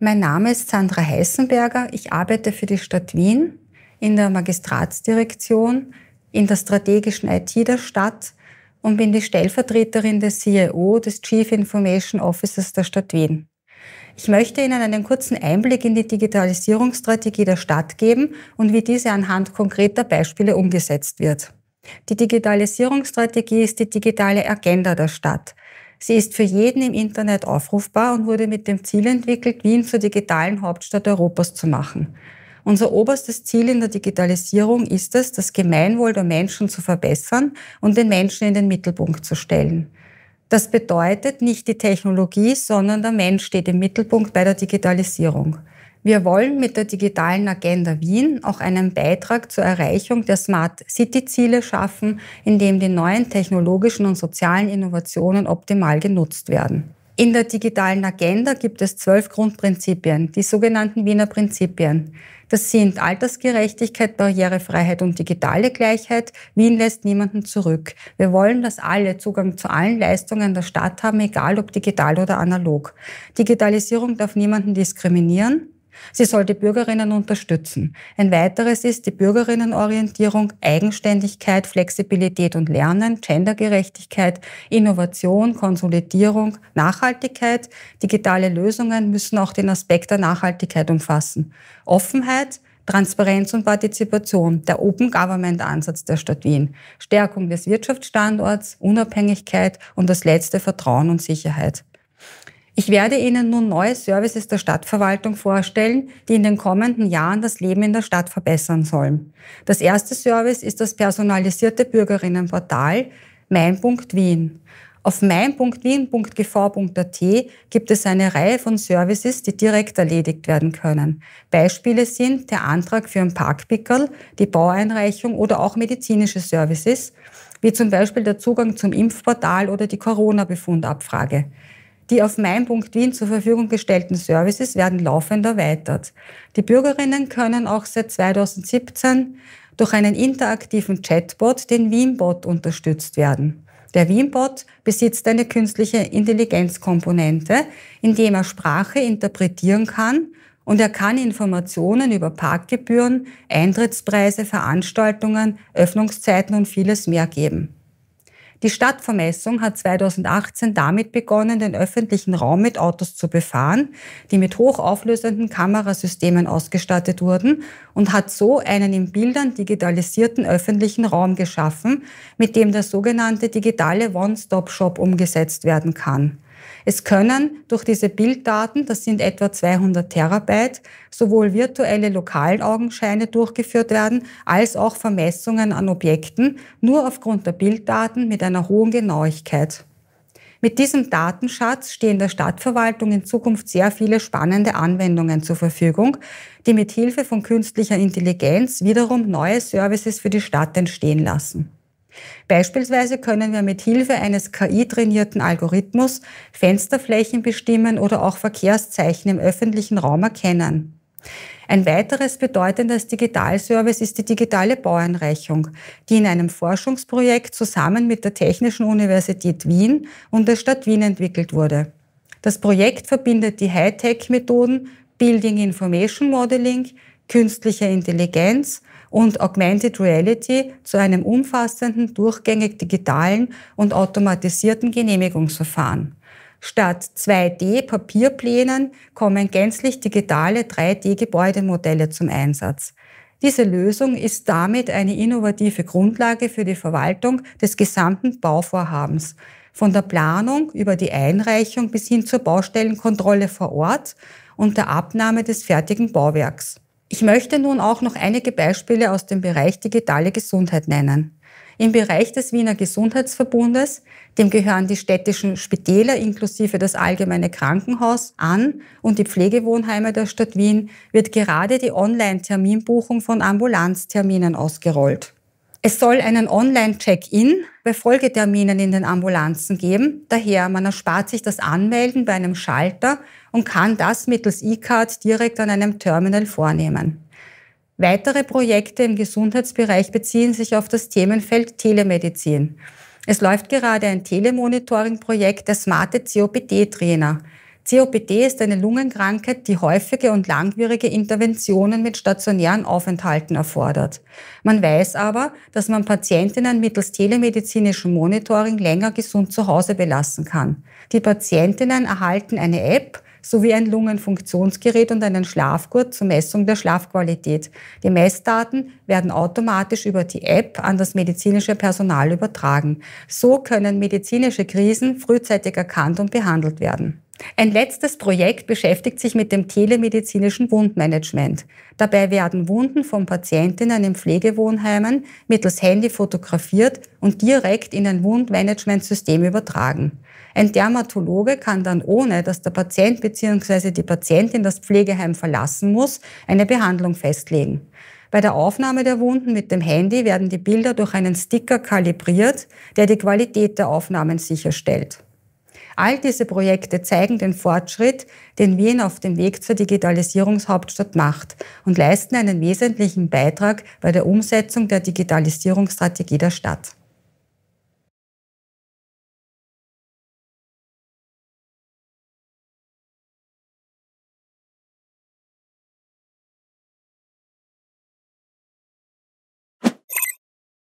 Mein Name ist Sandra Heißenberger. Ich arbeite für die Stadt Wien in der Magistratsdirektion, in der strategischen IT der Stadt und bin die Stellvertreterin des CIO, des Chief Information Officers der Stadt Wien. Ich möchte Ihnen einen kurzen Einblick in die Digitalisierungsstrategie der Stadt geben und wie diese anhand konkreter Beispiele umgesetzt wird. Die Digitalisierungsstrategie ist die digitale Agenda der Stadt. Sie ist für jeden im Internet aufrufbar und wurde mit dem Ziel entwickelt, Wien zur digitalen Hauptstadt Europas zu machen. Unser oberstes Ziel in der Digitalisierung ist es, das Gemeinwohl der Menschen zu verbessern und den Menschen in den Mittelpunkt zu stellen. Das bedeutet, nicht die Technologie, sondern der Mensch steht im Mittelpunkt bei der Digitalisierung. Wir wollen mit der digitalen Agenda Wien auch einen Beitrag zur Erreichung der Smart City-Ziele schaffen, indem die neuen technologischen und sozialen Innovationen optimal genutzt werden. In der digitalen Agenda gibt es zwölf Grundprinzipien, die sogenannten Wiener Prinzipien. Das sind Altersgerechtigkeit, Barrierefreiheit und digitale Gleichheit. Wien lässt niemanden zurück. Wir wollen, dass alle Zugang zu allen Leistungen der Stadt haben, egal ob digital oder analog. Digitalisierung darf niemanden diskriminieren. Sie soll die Bürgerinnen unterstützen. Ein weiteres ist die Bürgerinnenorientierung, Eigenständigkeit, Flexibilität und Lernen, Gendergerechtigkeit, Innovation, Konsolidierung, Nachhaltigkeit. Digitale Lösungen müssen auch den Aspekt der Nachhaltigkeit umfassen. Offenheit, Transparenz und Partizipation, der Open Government Ansatz der Stadt Wien, Stärkung des Wirtschaftsstandorts, Unabhängigkeit und das letzte Vertrauen und Sicherheit. Ich werde Ihnen nun neue Services der Stadtverwaltung vorstellen, die in den kommenden Jahren das Leben in der Stadt verbessern sollen. Das erste Service ist das personalisierte Bürgerinnenportal mein.wien. Auf mein.wien.gv.at gibt es eine Reihe von Services, die direkt erledigt werden können. Beispiele sind der Antrag für ein Parkpickerl, die Baueinreichung oder auch medizinische Services, wie zum Beispiel der Zugang zum Impfportal oder die Corona-Befundabfrage. Die auf mein.wien zur Verfügung gestellten Services werden laufend erweitert. Die Bürgerinnen können auch seit 2017 durch einen interaktiven Chatbot, den Wienbot, unterstützt werden. Der Wienbot besitzt eine künstliche Intelligenzkomponente, indem er Sprache interpretieren kann und er kann Informationen über Parkgebühren, Eintrittspreise, Veranstaltungen, Öffnungszeiten und vieles mehr geben. Die Stadtvermessung hat 2018 damit begonnen, den öffentlichen Raum mit Autos zu befahren, die mit hochauflösenden Kamerasystemen ausgestattet wurden und hat so einen in Bildern digitalisierten öffentlichen Raum geschaffen, mit dem der sogenannte digitale One-Stop-Shop umgesetzt werden kann. Es können durch diese Bilddaten, das sind etwa 200 Terabyte, sowohl virtuelle Lokalaugenscheine durchgeführt werden, als auch Vermessungen an Objekten, nur aufgrund der Bilddaten mit einer hohen Genauigkeit. Mit diesem Datenschatz stehen der Stadtverwaltung in Zukunft sehr viele spannende Anwendungen zur Verfügung, die mit Hilfe von künstlicher Intelligenz wiederum neue Services für die Stadt entstehen lassen. Beispielsweise können wir mit Hilfe eines KI-trainierten Algorithmus Fensterflächen bestimmen oder auch Verkehrszeichen im öffentlichen Raum erkennen. Ein weiteres bedeutendes Digitalservice ist die digitale Baueinreichung, die in einem Forschungsprojekt zusammen mit der Technischen Universität Wien und der Stadt Wien entwickelt wurde. Das Projekt verbindet die Hightech-Methoden Building Information Modeling, künstlicher Intelligenz und Augmented Reality zu einem umfassenden, durchgängig digitalen und automatisierten Genehmigungsverfahren. Statt 2D-Papierplänen kommen gänzlich digitale 3D-Gebäudemodelle zum Einsatz. Diese Lösung ist damit eine innovative Grundlage für die Verwaltung des gesamten Bauvorhabens, von der Planung über die Einreichung bis hin zur Baustellenkontrolle vor Ort und der Abnahme des fertigen Bauwerks. Ich möchte nun auch noch einige Beispiele aus dem Bereich digitale Gesundheit nennen. Im Bereich des Wiener Gesundheitsverbundes, dem gehören die städtischen Spitäler inklusive das allgemeine Krankenhaus an und die Pflegewohnheime der Stadt Wien, wird gerade die Online-Terminbuchung von Ambulanzterminen ausgerollt. Es soll einen Online-Check-in bei Folgeterminen in den Ambulanzen geben. Daher, man erspart sich das Anmelden bei einem Schalter und kann das mittels E-Card direkt an einem Terminal vornehmen. Weitere Projekte im Gesundheitsbereich beziehen sich auf das Themenfeld Telemedizin. Es läuft gerade ein Telemonitoring-Projekt der smarte COPD-Trainer. COPD ist eine Lungenkrankheit, die häufige und langwierige Interventionen mit stationären Aufenthalten erfordert. Man weiß aber, dass man Patientinnen mittels telemedizinischem Monitoring länger gesund zu Hause belassen kann. Die Patientinnen erhalten eine App, sowie ein Lungenfunktionsgerät und einen Schlafgurt zur Messung der Schlafqualität. Die Messdaten werden automatisch über die App an das medizinische Personal übertragen. So können medizinische Krisen frühzeitig erkannt und behandelt werden. Ein letztes Projekt beschäftigt sich mit dem telemedizinischen Wundmanagement. Dabei werden Wunden von Patientinnen in Pflegewohnheimen mittels Handy fotografiert und direkt in ein Wundmanagementsystem übertragen. Ein Dermatologe kann dann, ohne dass der Patient bzw. die Patientin das Pflegeheim verlassen muss, eine Behandlung festlegen. Bei der Aufnahme der Wunden mit dem Handy werden die Bilder durch einen Sticker kalibriert, der die Qualität der Aufnahmen sicherstellt. All diese Projekte zeigen den Fortschritt, den Wien auf dem Weg zur Digitalisierungshauptstadt macht und leisten einen wesentlichen Beitrag bei der Umsetzung der Digitalisierungsstrategie der Stadt.